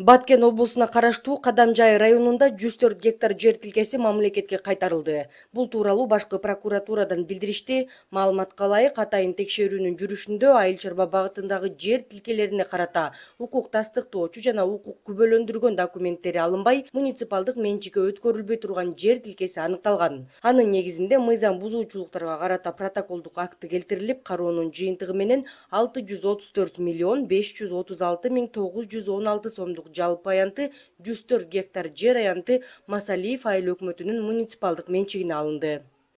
баткен облусуна караштуу кадам жай районунда жүз төрт гектар жер тилкеси мамлекетке кайтарылды бул тууралуу башкы прокуратурадан билдиришти маалыматка ылайык атайын текшерүүнүн жүрүшүндө айыл чарба багытындагы жер тилкелерине карата укук тастыктоочу жана укук күбөлөндүргөн документтери алынбай муниципалдык менчикке өткөрүлбөй турган жер тилкеси аныкталган анын негизинде мыйзам бузуучулуктарга карата протоколдук акты келтирилип кароонун жыйынтыгы менен алты жүз отуз төрт миллион беш жүз отуз алты миң тогуз жүз он алты сомдук жалпы аянты жүз төрт гектар жер аянты масалиев айыл өкмөтүнүн муниципалдык менчигине алынды